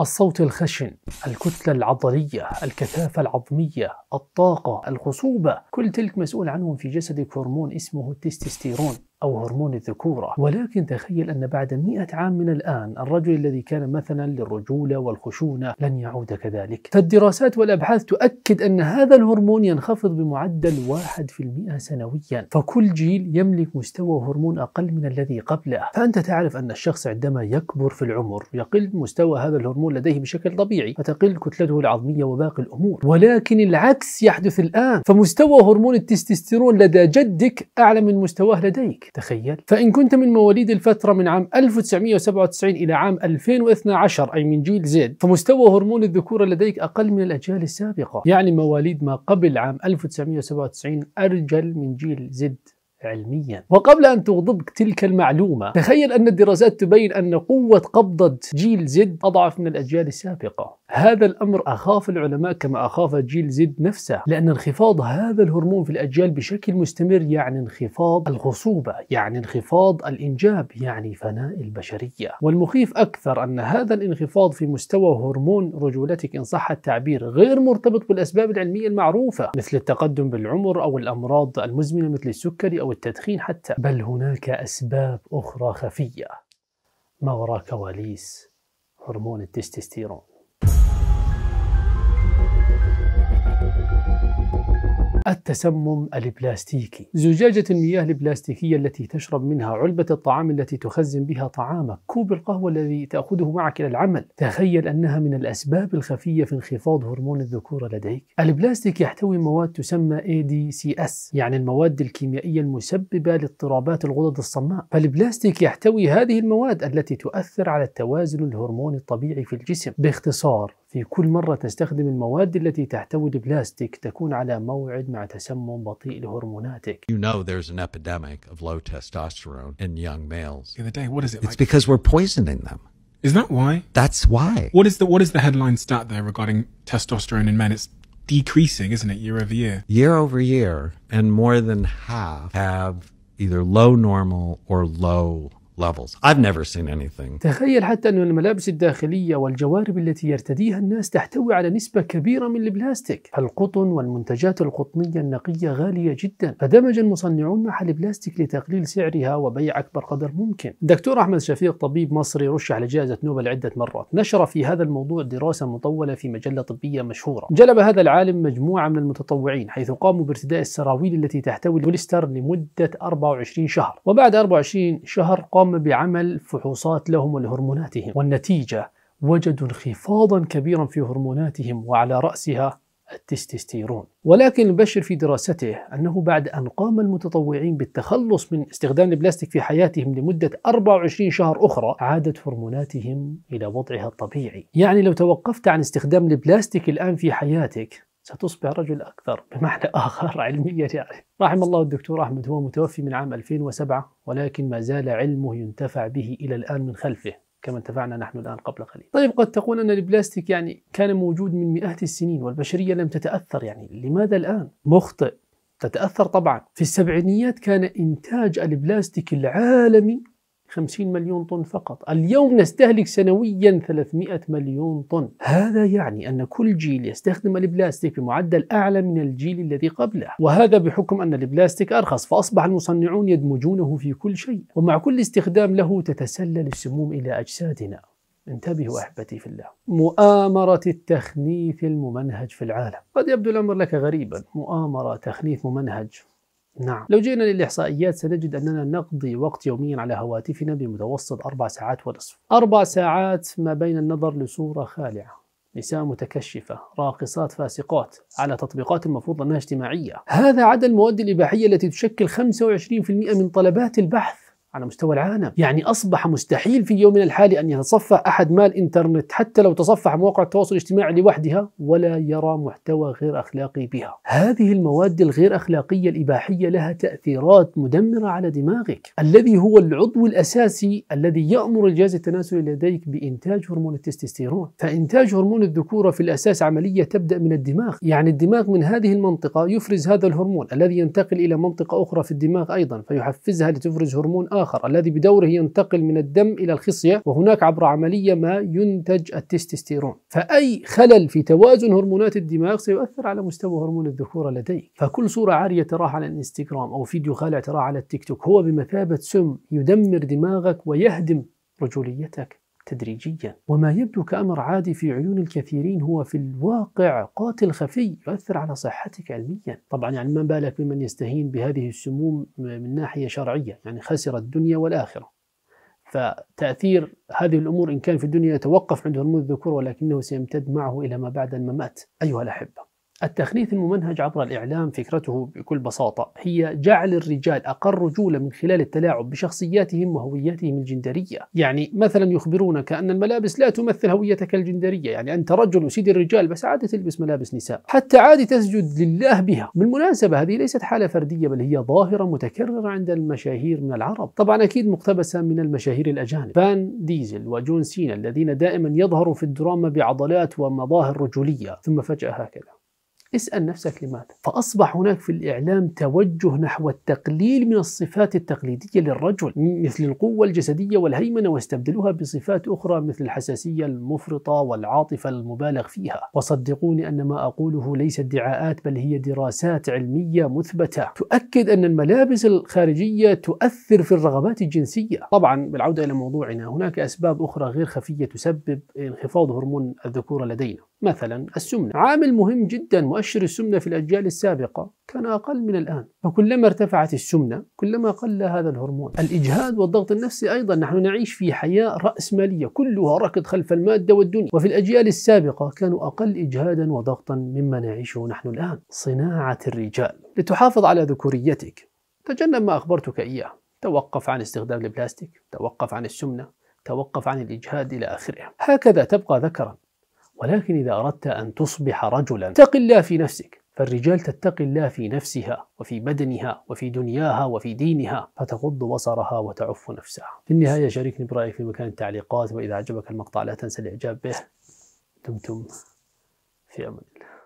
الصوت الخشن الكتلة العضلية الكثافة العظمية الطاقة الخصوبة كل تلك مسؤول عنهم في جسدك هرمون اسمه التستوستيرون أو هرمون الذكورة ولكن تخيل أن بعد مئة عام من الآن الرجل الذي كان مثلا للرجولة والخشونة لن يعود كذلك فالدراسات والأبحاث تؤكد أن هذا الهرمون ينخفض بمعدل 1% سنويا فكل جيل يملك مستوى هرمون أقل من الذي قبله فأنت تعرف أن الشخص عندما يكبر في العمر يقل مستوى هذا الهرمون لديه بشكل طبيعي فتقل كتلته العظمية وباقي الأمور ولكن العكس يحدث الآن فمستوى هرمون التستوستيرون لدى جدك أعلى من مستواه لديك تخيل فإن كنت من مواليد الفترة من عام 1997 إلى عام 2012 أي من جيل زد فمستوى هرمون الذكورة لديك أقل من الأجيال السابقة يعني مواليد ما قبل عام 1997 أرجل من جيل زد علميا وقبل أن تغضبك تلك المعلومة تخيل أن الدراسات تبين أن قوة قبضة جيل زد أضعف من الأجيال السابقة هذا الأمر أخاف العلماء كما أخاف جيل زد نفسه لأن انخفاض هذا الهرمون في الأجيال بشكل مستمر يعني انخفاض الخصوبة يعني انخفاض الإنجاب يعني فناء البشرية والمخيف أكثر أن هذا الانخفاض في مستوى هرمون رجولتك إن صح التعبير غير مرتبط بالأسباب العلمية المعروفة مثل التقدم بالعمر أو الأمراض المزمنة مثل السكري أو أو التدخين حتى بل هناك أسباب أخرى خفية ما وراء كواليس هرمون التستوستيرون التسمم البلاستيكي زجاجة المياه البلاستيكية التي تشرب منها علبة الطعام التي تخزن بها طعامك كوب القهوة الذي تأخذه معك إلى العمل تخيل أنها من الأسباب الخفية في انخفاض هرمون الذكورة لديك البلاستيك يحتوي مواد تسمى ADCS يعني المواد الكيميائية المسببة لاضطرابات الغدد الصماء فالبلاستيك يحتوي هذه المواد التي تؤثر على التوازن الهرموني الطبيعي في الجسم باختصار في كل مرة تستخدم المواد التي تحتوي البلاستيك تكون على موعد مع تسمم بطيء لهرموناتك. You know there's an epidemic of low testosterone in young males. In the day, what is it? It's because we're poisoning them. Is that why? That's why. What is the what is the headline stat there regarding testosterone in men? It's decreasing, isn't it, year over year? Year over year, and more than half have either low normal or low levels. I've never seen anything. تخيل حتى أن الملابس الداخلية والجوارب التي يرتديها الناس تحتوي على نسبة كبيرة من البلاستيك. القطن والمنتجات القطنية النقية غالية جدا، فدمج المصنعون معها البلاستيك لتقليل سعرها وبيع أكبر قدر ممكن. دكتور أحمد شفيق طبيب مصري رشح لجائزة نوبل عدة مرات، نشر في هذا الموضوع دراسة مطولة في مجلة طبية مشهورة. جلب هذا العالم مجموعة من المتطوعين حيث قاموا بارتداء السراويل التي تحتوي البوليستر لمدة 24 شهر، وبعد 24 شهر قام قام بعمل فحوصات لهم ولهرموناتهم والنتيجة وجدوا انخفاضا كبيرا في هرموناتهم وعلى رأسها التستوستيرون ولكن البشر في دراسته أنه بعد أن قام المتطوعين بالتخلص من استخدام البلاستيك في حياتهم لمدة 24 شهر أخرى عادت هرموناتهم إلى وضعها الطبيعي يعني لو توقفت عن استخدام البلاستيك الآن في حياتك ستصبح رجل أكثر بمعنى آخر علميا يعني رحم الله الدكتور أحمد هو متوفي من عام 2007 ولكن ما زال علمه ينتفع به إلى الآن من خلفه كما انتفعنا نحن الآن قبل قليل طيب قد تقول أن البلاستيك يعني كان موجود من مئات السنين والبشرية لم تتأثر يعني لماذا الآن؟ مخطئ تتأثر طبعا في السبعينيات كان إنتاج البلاستيك العالمي 50 مليون طن فقط اليوم نستهلك سنويا 300 مليون طن هذا يعني أن كل جيل يستخدم البلاستيك بمعدل أعلى من الجيل الذي قبله وهذا بحكم أن البلاستيك أرخص فأصبح المصنعون يدمجونه في كل شيء ومع كل استخدام له تتسلل السموم إلى أجسادنا انتبهوا احبتي في الله. مؤامره التخنيث الممنهج في العالم، قد يبدو الامر لك غريبا، مؤامره تخنيث ممنهج، نعم لو جئنا للإحصائيات سنجد أننا نقضي وقت يوميا على هواتفنا بمتوسط أربع ساعات ونصف أربع ساعات ما بين النظر لصورة خالعة نساء متكشفة راقصات فاسقات على تطبيقات المفروض أنها اجتماعية هذا عدا المواد الإباحية التي تشكل 25% من طلبات البحث على مستوى العالم يعني أصبح مستحيل في يومنا الحالي أن يتصفح أحد مال إنترنت حتى لو تصفح مواقع التواصل الاجتماعي لوحدها ولا يرى محتوى غير أخلاقي بها هذه المواد الغير أخلاقية الإباحية لها تأثيرات مدمرة على دماغك الذي هو العضو الأساسي الذي يأمر الجهاز التناسلي لديك بإنتاج هرمون التستوستيرون فإنتاج هرمون الذكورة في الأساس عملية تبدأ من الدماغ يعني الدماغ من هذه المنطقة يفرز هذا الهرمون الذي ينتقل إلى منطقة أخرى في الدماغ أيضا فيحفزها لتفرز هرمون آخر آخر الذي بدوره ينتقل من الدم إلى الخصية وهناك عبر عملية ما ينتج التستوستيرون فأي خلل في توازن هرمونات الدماغ سيؤثر على مستوى هرمون الذكورة لديك فكل صورة عارية تراها على الانستغرام أو فيديو خالع تراه على التيك توك هو بمثابة سم يدمر دماغك ويهدم رجوليتك تدريجيا وما يبدو كأمر عادي في عيون الكثيرين هو في الواقع قاتل خفي يؤثر على صحتك علميا طبعا يعني ما بالك بمن يستهين بهذه السموم من ناحية شرعية يعني خسر الدنيا والآخرة فتأثير هذه الأمور إن كان في الدنيا يتوقف عند هرمون الذكور ولكنه سيمتد معه إلى ما بعد الممات أيها الأحبة التخليث الممنهج عبر الإعلام فكرته بكل بساطة هي جعل الرجال أقل رجولة من خلال التلاعب بشخصياتهم وهوياتهم الجندرية يعني مثلا يخبرونك أن الملابس لا تمثل هويتك الجندرية يعني أنت رجل وسيد الرجال بس عادة تلبس ملابس نساء حتى عادي تسجد لله بها بالمناسبة هذه ليست حالة فردية بل هي ظاهرة متكررة عند المشاهير من العرب طبعا أكيد مقتبسة من المشاهير الأجانب فان ديزل وجون سينا الذين دائما يظهروا في الدراما بعضلات ومظاهر رجولية ثم فجأة هكذا اسأل نفسك لماذا؟ فأصبح هناك في الإعلام توجه نحو التقليل من الصفات التقليدية للرجل مثل القوة الجسدية والهيمنة واستبدلوها بصفات أخرى مثل الحساسية المفرطة والعاطفة المبالغ فيها وصدقوني أن ما أقوله ليس ادعاءات بل هي دراسات علمية مثبتة تؤكد أن الملابس الخارجية تؤثر في الرغبات الجنسية طبعا بالعودة إلى موضوعنا هناك أسباب أخرى غير خفية تسبب انخفاض هرمون الذكورة لدينا مثلا السمنة عامل مهم جدا مؤشر السمنة في الأجيال السابقة كان أقل من الآن فكلما ارتفعت السمنة كلما قل هذا الهرمون الإجهاد والضغط النفسي أيضا نحن نعيش في حياة رأسمالية كلها ركض خلف المادة والدنيا وفي الأجيال السابقة كانوا أقل إجهادا وضغطا مما نعيشه نحن الآن صناعة الرجال لتحافظ على ذكوريتك تجنب ما أخبرتك إياه توقف عن استخدام البلاستيك توقف عن السمنة توقف عن الإجهاد إلى آخره هكذا تبقى ذكرا ولكن إذا أردت أن تصبح رجلا اتق الله في نفسك فالرجال تتقي الله في نفسها وفي بدنها وفي دنياها وفي دينها فتغض بصرها وتعف نفسها في النهاية شاركني برأيك في مكان التعليقات وإذا أعجبك المقطع لا تنسى الإعجاب به دمتم في أمان الله